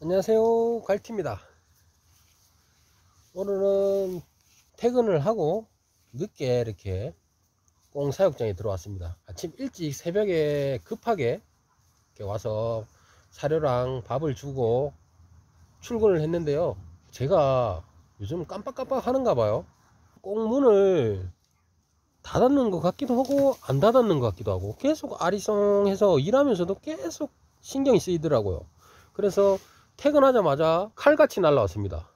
안녕하세요 갈티입니다 오늘은 퇴근을 하고 늦게 이렇게 꽁사육장에 들어왔습니다 아침 일찍 새벽에 급하게 와서 사료랑 밥을 주고 출근을 했는데요 제가 요즘 깜빡깜빡 하는가 봐요 꽁문을 닫았는 것 같기도 하고 안 닫았는 것 같기도 하고 계속 아리송해서 일하면서도 계속 신경이 쓰이더라고요 그래서 퇴근하자마자 칼같이 날라왔습니다.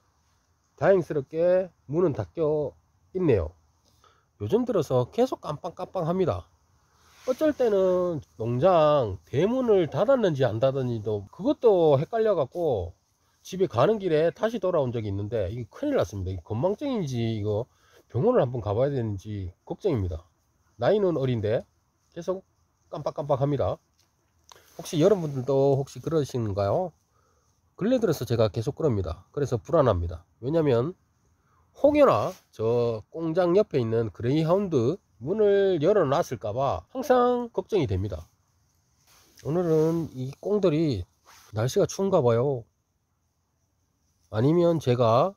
다행스럽게 문은 닫혀 있네요. 요즘 들어서 계속 깜빵깜빵합니다. 어쩔 때는 농장 대문을 닫았는지 안 닫았는지도 그것도 헷갈려 갖고 집에 가는 길에 다시 돌아온 적이 있는데 이게 큰일 났습니다. 이게 건망증인지 이거 병원을 한번 가봐야 되는지 걱정입니다. 나이는 어린데 계속 깜빡깜빡합니다. 혹시 여러분들도 혹시 그러시는가요? 근래 들어서 제가 계속 그럽니다. 그래서 불안합니다. 왜냐면 혹여나 저 공장 옆에 있는 그레이하운드 문을 열어놨을까봐 항상 걱정이 됩니다. 오늘은 이 꽁들이 날씨가 추운가 봐요. 아니면 제가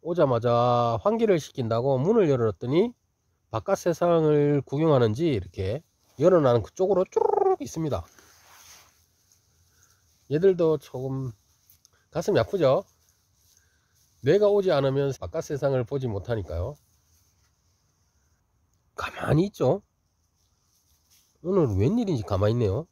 오자마자 환기를 시킨다고 문을 열었더니 바깥 세상을 구경하는지 이렇게 열어놓는 그쪽으로 쭈르륵 있습니다. 얘들도 조금 가슴이 아프죠? 내가 오지 않으면 바깥 세상을 보지 못하니까요. 가만히 있죠? 오늘 웬일인지 가만히 있네요.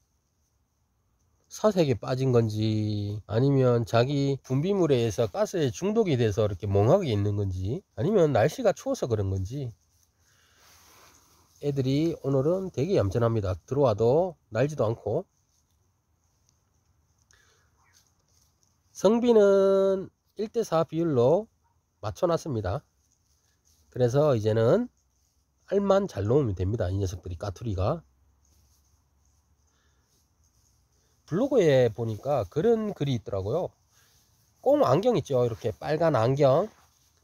사색에 빠진 건지 아니면 자기 분비물에 의해서 가스에 중독이 돼서 이렇게 멍하게 있는 건지 아니면 날씨가 추워서 그런 건지 애들이 오늘은 되게 얌전합니다. 들어와도 날지도 않고 성비는 1대4 비율로 맞춰놨습니다. 그래서 이제는 알만 잘 놓으면 됩니다. 이 녀석들이 까투리가 블로그에 보니까 그런 글이 있더라고요. 꽁 안경 있죠. 이렇게 빨간 안경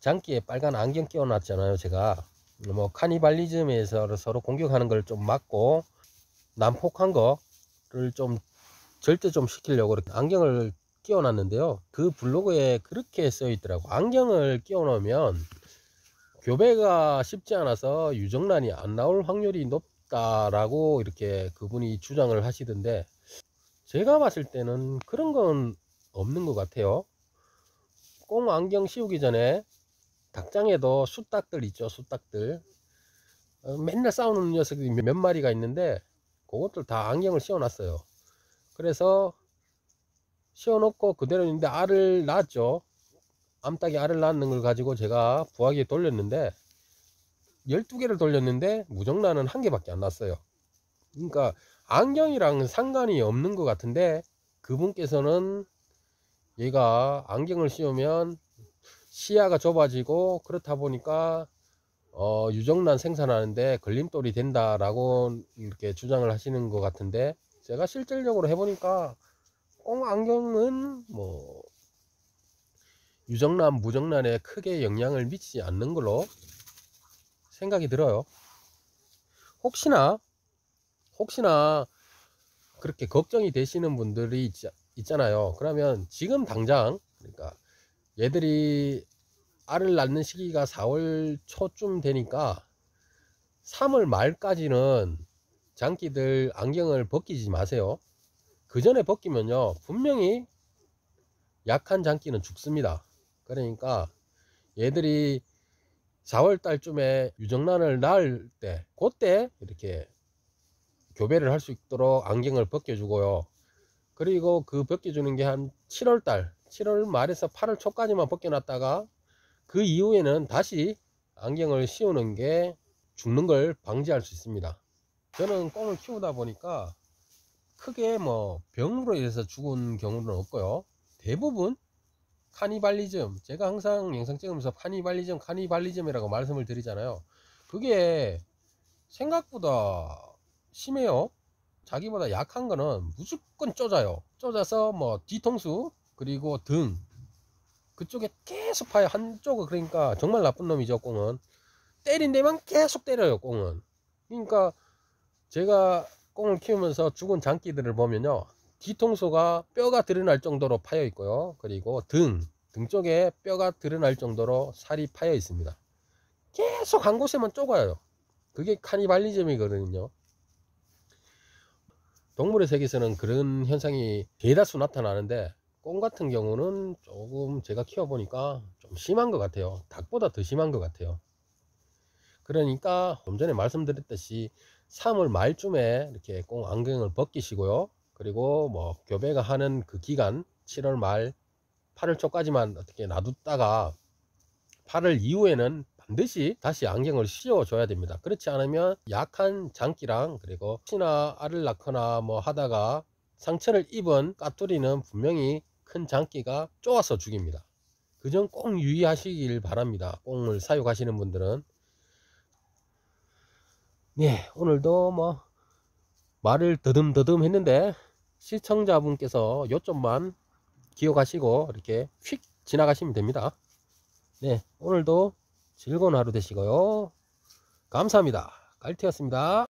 장기에 빨간 안경 끼워놨잖아요. 제가 뭐 카니발리즘에서 서로 공격하는 걸 좀 막고 난폭한 거를 좀 절대 좀 시키려고 이렇게 안경을 끼워놨는데요. 그 블로그에 그렇게 써 있더라고. 안경을 끼워놓으면 교배가 쉽지 않아서 유정란이 안 나올 확률이 높다라고 이렇게 그분이 주장을 하시던데 제가 봤을 때는 그런 건 없는 것 같아요. 꼭 안경 씌우기 전에 닭장에도 수닭들 있죠. 수닭들 어, 맨날 싸우는 녀석이 몇 마리가 있는데 그것들 다 안경을 씌워놨어요. 그래서 씌워놓고 그대로 있는데 알을 낳았죠. 암탉이 알을 낳는 걸 가지고 제가 부화기에 돌렸는데 12개를 돌렸는데 무정란은 한 개밖에 안 났어요. 그러니까 안경이랑 상관이 없는 것 같은데 그분께서는 얘가 안경을 씌우면 시야가 좁아지고 그렇다 보니까 어, 유정란 생산하는데 걸림돌이 된다라고 이렇게 주장을 하시는 것 같은데 제가 실질적으로 해보니까 옹 안경은 뭐 유정란, 무정란에 크게 영향을 미치지 않는 걸로 생각이 들어요. 혹시나 혹시나 그렇게 걱정이 되시는 분들이 있, 잖아요 그러면 지금 당장 그러니까 얘들이 알을 낳는 시기가 4월 초쯤 되니까 3월 말까지는 장기들 안경을 벗기지 마세요. 그 전에 벗기면요 분명히 약한 장기는 죽습니다 그러니까 얘들이 4월달쯤에 유정란을 낳을 때 그때 이렇게 교배를 할 수 있도록 안경을 벗겨주고요 그리고 그 벗겨주는 게 한 7월달 7월 말에서 8월 초까지만 벗겨놨다가 그 이후에는 다시 안경을 씌우는 게 죽는 걸 방지할 수 있습니다 저는 꽁을 키우다 보니까 크게 뭐 병으로 인해서 죽은 경우는 없고요. 대부분 카니발리즘, 제가 항상 영상 찍으면서 카니발리즘, 카니발리즘이라고 말씀을 드리잖아요. 그게 생각보다 심해요. 자기보다 약한 거는 무조건 쪼자요. 쪼자서 뭐 뒤통수 그리고 등 그쪽에 계속 파요. 한쪽은 그러니까 정말 나쁜 놈이죠, 꽁은. 때린 데만 계속 때려요, 꽁은. 그러니까 제가 꽁을 키우면서 죽은 장기들을 보면요. 뒤통수가 뼈가 드러날 정도로 파여 있고요. 그리고 등, 등 쪽에 뼈가 드러날 정도로 살이 파여 있습니다. 계속 한 곳에만 쪼가요. 그게 카니발리즘이거든요. 동물의 세계에서는 그런 현상이 대다수 나타나는데 꽁 같은 경우는 조금 제가 키워보니까 좀 심한 것 같아요. 닭보다 더 심한 것 같아요. 그러니까 좀 전에 말씀드렸듯이 3월 말쯤에 이렇게 꼭 안경을 벗기시고요. 그리고 뭐 교배가 하는 그 기간 7월 말 8월 초까지만 어떻게 놔뒀다가 8월 이후에는 반드시 다시 안경을 씌워줘야 됩니다. 그렇지 않으면 약한 장기랑 그리고 혹시나 알을 낳거나 뭐 하다가 상처를 입은 까투리는 분명히 큰 장기가 쪼아서 죽입니다. 그 점 꼭 유의하시길 바랍니다. 꽁을 사육하시는 분들은 예, 오늘도 뭐 말을 더듬더듬 했는데 시청자분께서 요점만 기억하시고 이렇게 휙 지나가시면 됩니다. 네, 오늘도 즐거운 하루 되시고요. 감사합니다. 깔티였습니다.